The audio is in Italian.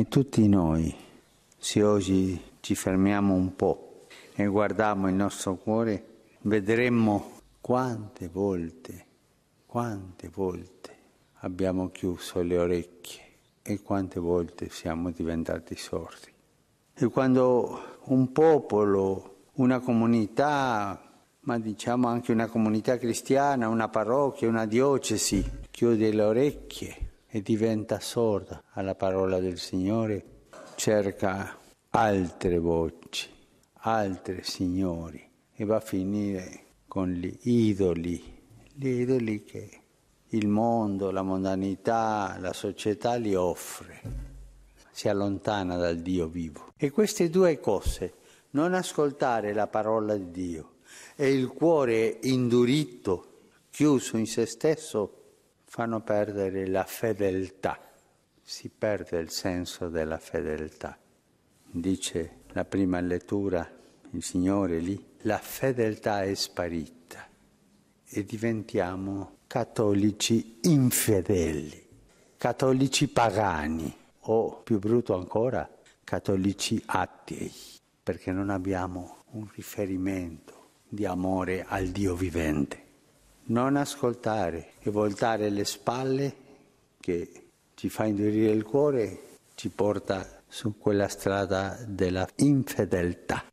E tutti noi, se oggi ci fermiamo un po' e guardiamo il nostro cuore, vedremmo quante volte, quante volte abbiamo chiuso le orecchie e quante volte siamo diventati sordi. E quando un popolo, una comunità, ma diciamo anche una comunità cristiana, una parrocchia, una diocesi, chiude le orecchie e diventa sorda alla parola del Signore, cerca altre voci, altri signori e va a finire con gli idoli, gli idoli che il mondo, la mondanità, la società gli offre, si allontana dal Dio vivo. E queste due cose, non ascoltare la parola di Dio e il cuore indurito, chiuso in se stesso, fanno perdere la fedeltà, si perde il senso della fedeltà. Dice la prima lettura il Signore lì, la fedeltà è sparita e diventiamo cattolici infedeli, cattolici pagani o più brutto ancora, cattolici atei, perché non abbiamo un riferimento di amore al Dio vivente non ascoltare e voltare le spalle che ci fa indurire il cuore, ci porta su quella strada della infedeltà.